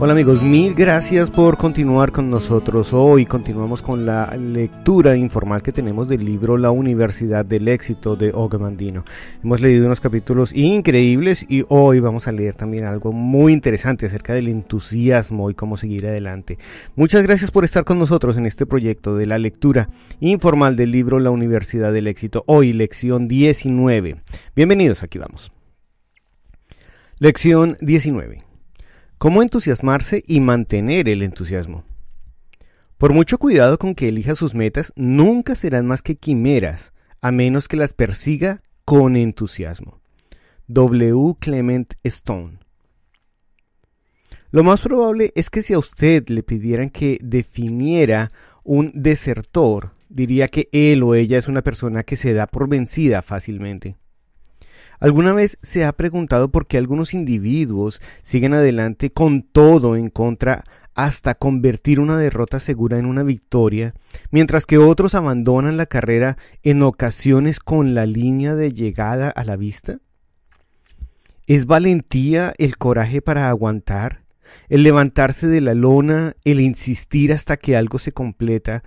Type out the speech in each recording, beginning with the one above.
Hola amigos, mil gracias por continuar con nosotros hoy. Continuamos con la lectura informal que tenemos del libro La Universidad del Éxito de Ogamandino. Hemos leído unos capítulos increíbles y hoy vamos a leer también algo muy interesante acerca del entusiasmo y cómo seguir adelante. Muchas gracias por estar con nosotros en este proyecto de la lectura informal del libro La Universidad del Éxito. Hoy, lección 19. Bienvenidos, aquí vamos. Lección 19. ¿Cómo entusiasmarse y mantener el entusiasmo? Por mucho cuidado con que elija sus metas, nunca serán más que quimeras, a menos que las persiga con entusiasmo. W. Clement Stone Lo más probable es que si a usted le pidieran que definiera un desertor, diría que él o ella es una persona que se da por vencida fácilmente. ¿Alguna vez se ha preguntado por qué algunos individuos siguen adelante con todo en contra hasta convertir una derrota segura en una victoria, mientras que otros abandonan la carrera en ocasiones con la línea de llegada a la vista? ¿Es valentía el coraje para aguantar? El levantarse de la lona, el insistir hasta que algo se completa,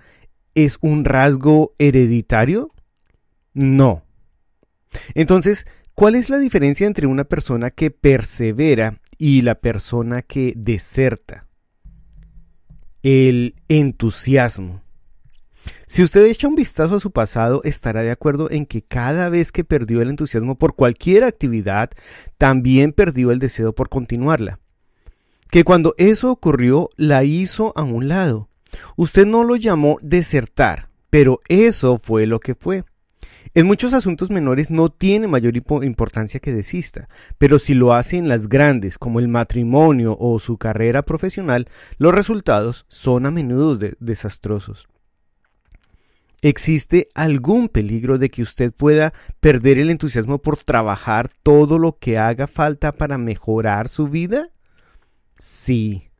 ¿es un rasgo hereditario? No. Entonces, ¿Cuál es la diferencia entre una persona que persevera y la persona que deserta? El entusiasmo. Si usted echa un vistazo a su pasado, estará de acuerdo en que cada vez que perdió el entusiasmo por cualquier actividad, también perdió el deseo por continuarla. Que cuando eso ocurrió, la hizo a un lado. Usted no lo llamó desertar, pero eso fue lo que fue. En muchos asuntos menores no tiene mayor importancia que desista, pero si lo hace en las grandes, como el matrimonio o su carrera profesional, los resultados son a menudo desastrosos. ¿Existe algún peligro de que usted pueda perder el entusiasmo por trabajar todo lo que haga falta para mejorar su vida? Sí,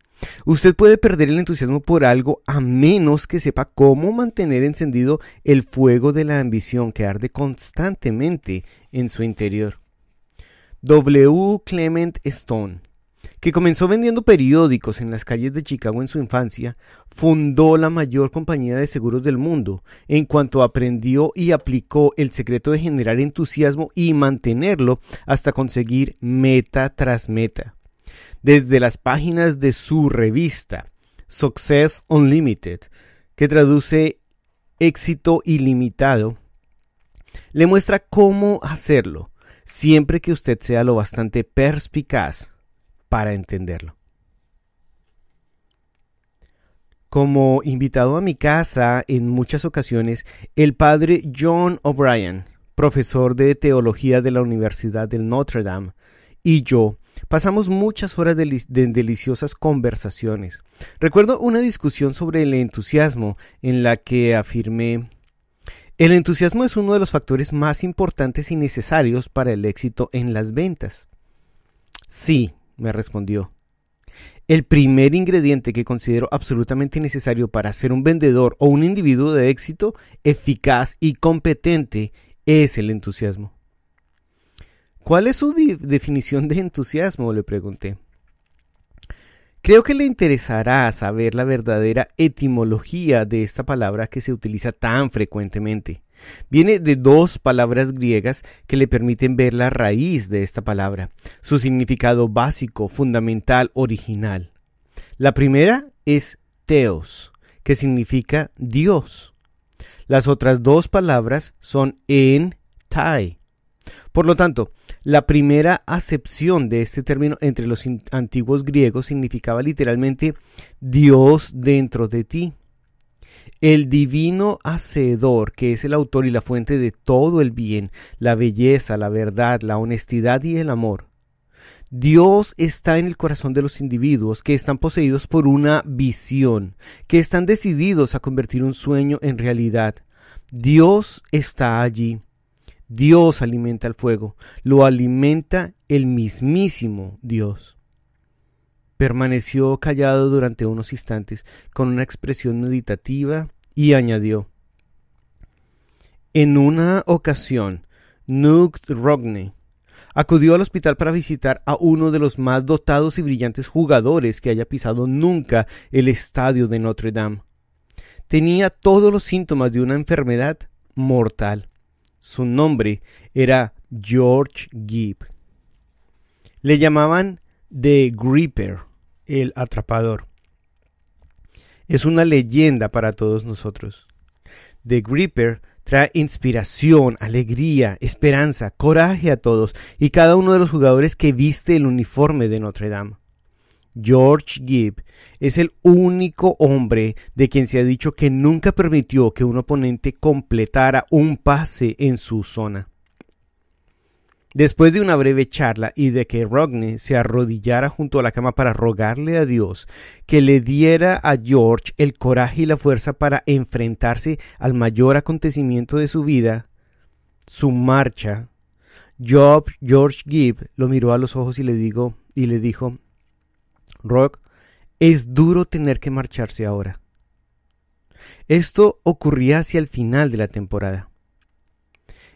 Usted puede perder el entusiasmo por algo a menos que sepa cómo mantener encendido el fuego de la ambición que arde constantemente en su interior. W. Clement Stone, que comenzó vendiendo periódicos en las calles de Chicago en su infancia, fundó la mayor compañía de seguros del mundo en cuanto aprendió y aplicó el secreto de generar entusiasmo y mantenerlo hasta conseguir meta tras meta desde las páginas de su revista Success Unlimited, que traduce éxito ilimitado, le muestra cómo hacerlo, siempre que usted sea lo bastante perspicaz para entenderlo. Como invitado a mi casa en muchas ocasiones, el padre John O'Brien, profesor de teología de la Universidad de Notre Dame, y yo Pasamos muchas horas de, deliciosas conversaciones. Recuerdo una discusión sobre el entusiasmo en la que afirmé el entusiasmo es uno de los factores más importantes y necesarios para el éxito en las ventas. Sí, me respondió. El primer ingrediente que considero absolutamente necesario para ser un vendedor o un individuo de éxito eficaz y competente es el entusiasmo. ¿Cuál es su definición de entusiasmo? le pregunté. Creo que le interesará saber la verdadera etimología de esta palabra que se utiliza tan frecuentemente. Viene de dos palabras griegas que le permiten ver la raíz de esta palabra, su significado básico, fundamental, original. La primera es teos, que significa Dios. Las otras dos palabras son en tai. Por lo tanto, la primera acepción de este término entre los antiguos griegos significaba literalmente Dios dentro de ti. El divino hacedor, que es el autor y la fuente de todo el bien, la belleza, la verdad, la honestidad y el amor. Dios está en el corazón de los individuos que están poseídos por una visión, que están decididos a convertir un sueño en realidad. Dios está allí. Dios alimenta el fuego, lo alimenta el mismísimo Dios. Permaneció callado durante unos instantes con una expresión meditativa y añadió En una ocasión, Nuke Rogney acudió al hospital para visitar a uno de los más dotados y brillantes jugadores que haya pisado nunca el estadio de Notre Dame. Tenía todos los síntomas de una enfermedad mortal. Su nombre era George Gibb. Le llamaban The Gripper, el atrapador. Es una leyenda para todos nosotros. The Gripper trae inspiración, alegría, esperanza, coraje a todos y cada uno de los jugadores que viste el uniforme de Notre Dame. George Gibb es el único hombre de quien se ha dicho que nunca permitió que un oponente completara un pase en su zona. Después de una breve charla y de que Rodney se arrodillara junto a la cama para rogarle a Dios que le diera a George el coraje y la fuerza para enfrentarse al mayor acontecimiento de su vida, su marcha, Job George Gibb lo miró a los ojos y le, dijo y le dijo, rock, es duro tener que marcharse ahora. Esto ocurría hacia el final de la temporada.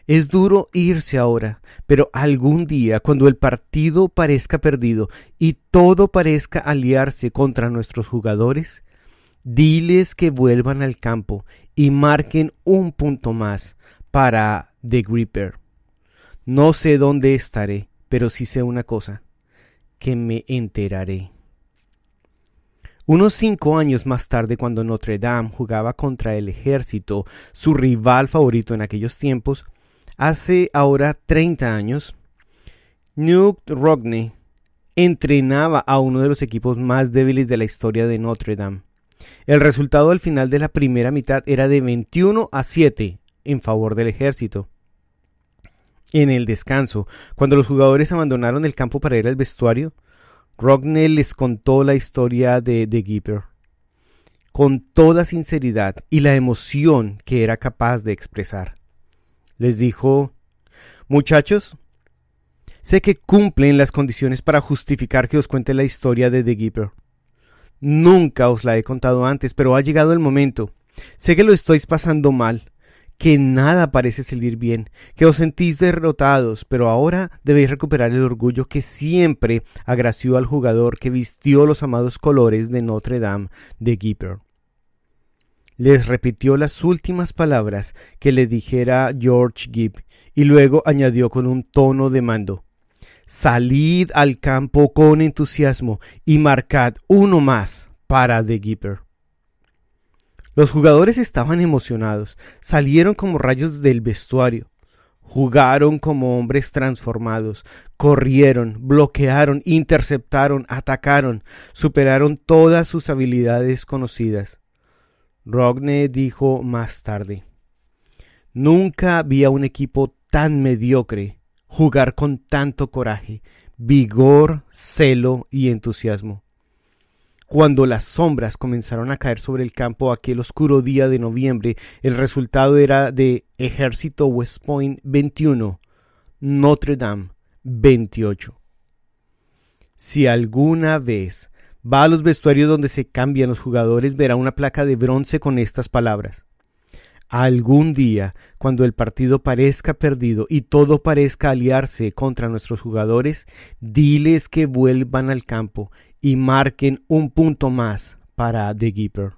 Es duro irse ahora, pero algún día, cuando el partido parezca perdido y todo parezca aliarse contra nuestros jugadores, diles que vuelvan al campo y marquen un punto más para The Gripper. No sé dónde estaré, pero sí sé una cosa, que me enteraré. Unos cinco años más tarde, cuando Notre Dame jugaba contra el ejército, su rival favorito en aquellos tiempos, hace ahora 30 años, Newt Rodney entrenaba a uno de los equipos más débiles de la historia de Notre Dame. El resultado al final de la primera mitad era de 21 a 7 en favor del ejército. En el descanso, cuando los jugadores abandonaron el campo para ir al vestuario, Rocknell les contó la historia de The Gipper con toda sinceridad y la emoción que era capaz de expresar. Les dijo, muchachos, sé que cumplen las condiciones para justificar que os cuente la historia de The Gipper. Nunca os la he contado antes, pero ha llegado el momento. Sé que lo estáis pasando mal, que nada parece salir bien, que os sentís derrotados, pero ahora debéis recuperar el orgullo que siempre agració al jugador que vistió los amados colores de Notre Dame de Gipper. Les repitió las últimas palabras que le dijera George Gibb y luego añadió con un tono de mando Salid al campo con entusiasmo y marcad uno más para de Gipper. Los jugadores estaban emocionados, salieron como rayos del vestuario, jugaron como hombres transformados, corrieron, bloquearon, interceptaron, atacaron, superaron todas sus habilidades conocidas. Rogne dijo más tarde, Nunca había un equipo tan mediocre jugar con tanto coraje, vigor, celo y entusiasmo. Cuando las sombras comenzaron a caer sobre el campo aquel oscuro día de noviembre, el resultado era de Ejército West Point 21, Notre Dame 28. Si alguna vez va a los vestuarios donde se cambian los jugadores, verá una placa de bronce con estas palabras. Algún día, cuando el partido parezca perdido y todo parezca aliarse contra nuestros jugadores, diles que vuelvan al campo y marquen un punto más para The Gipper.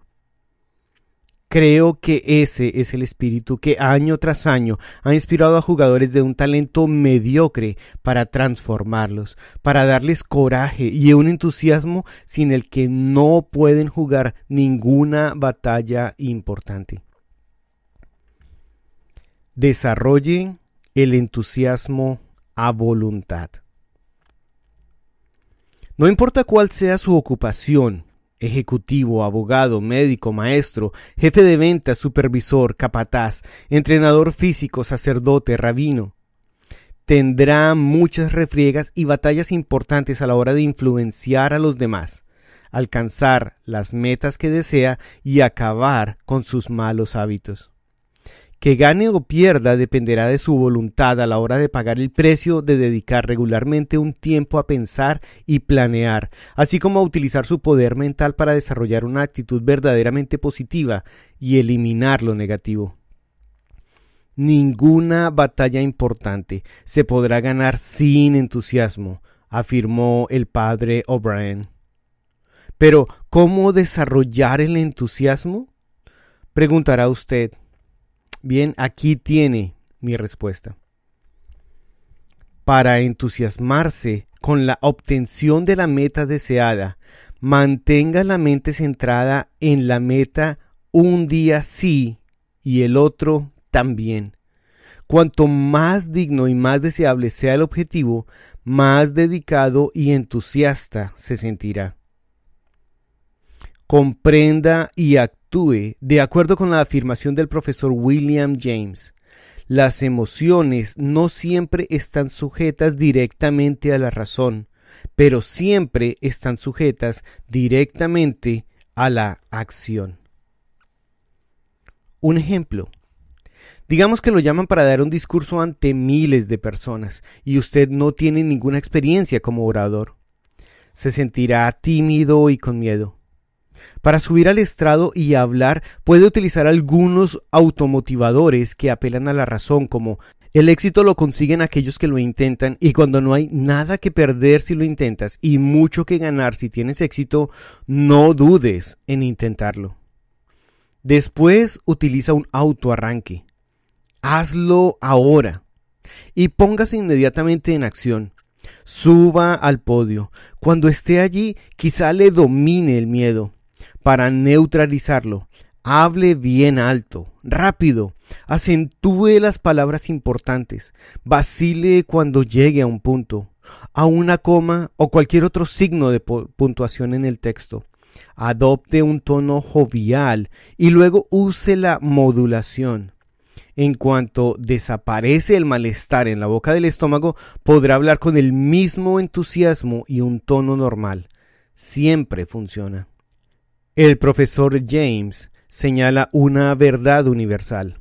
Creo que ese es el espíritu que año tras año ha inspirado a jugadores de un talento mediocre para transformarlos, para darles coraje y un entusiasmo sin el que no pueden jugar ninguna batalla importante desarrolle el entusiasmo a voluntad. No importa cuál sea su ocupación, ejecutivo, abogado, médico, maestro, jefe de ventas, supervisor, capataz, entrenador físico, sacerdote, rabino, tendrá muchas refriegas y batallas importantes a la hora de influenciar a los demás, alcanzar las metas que desea y acabar con sus malos hábitos. Que gane o pierda dependerá de su voluntad a la hora de pagar el precio de dedicar regularmente un tiempo a pensar y planear, así como a utilizar su poder mental para desarrollar una actitud verdaderamente positiva y eliminar lo negativo. Ninguna batalla importante se podrá ganar sin entusiasmo, afirmó el padre O'Brien. Pero, ¿cómo desarrollar el entusiasmo? Preguntará usted. Bien, aquí tiene mi respuesta. Para entusiasmarse con la obtención de la meta deseada, mantenga la mente centrada en la meta un día sí y el otro también. Cuanto más digno y más deseable sea el objetivo, más dedicado y entusiasta se sentirá comprenda y actúe de acuerdo con la afirmación del profesor William James. Las emociones no siempre están sujetas directamente a la razón, pero siempre están sujetas directamente a la acción. Un ejemplo. Digamos que lo llaman para dar un discurso ante miles de personas y usted no tiene ninguna experiencia como orador. Se sentirá tímido y con miedo. Para subir al estrado y hablar puede utilizar algunos automotivadores que apelan a la razón como el éxito lo consiguen aquellos que lo intentan y cuando no hay nada que perder si lo intentas y mucho que ganar si tienes éxito, no dudes en intentarlo. Después utiliza un autoarranque. Hazlo ahora y póngase inmediatamente en acción. Suba al podio. Cuando esté allí, quizá le domine el miedo para neutralizarlo. Hable bien alto, rápido, acentúe las palabras importantes, vacile cuando llegue a un punto, a una coma o cualquier otro signo de puntuación en el texto. Adopte un tono jovial y luego use la modulación. En cuanto desaparece el malestar en la boca del estómago, podrá hablar con el mismo entusiasmo y un tono normal. Siempre funciona. El profesor James señala una verdad universal.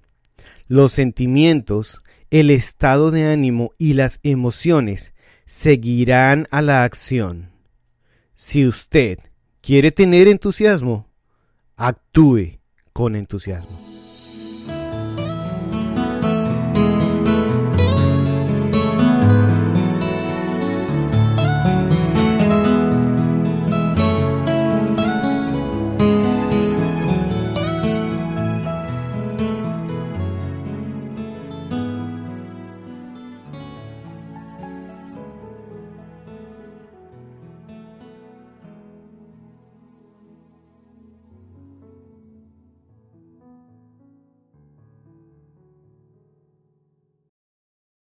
Los sentimientos, el estado de ánimo y las emociones seguirán a la acción. Si usted quiere tener entusiasmo, actúe con entusiasmo.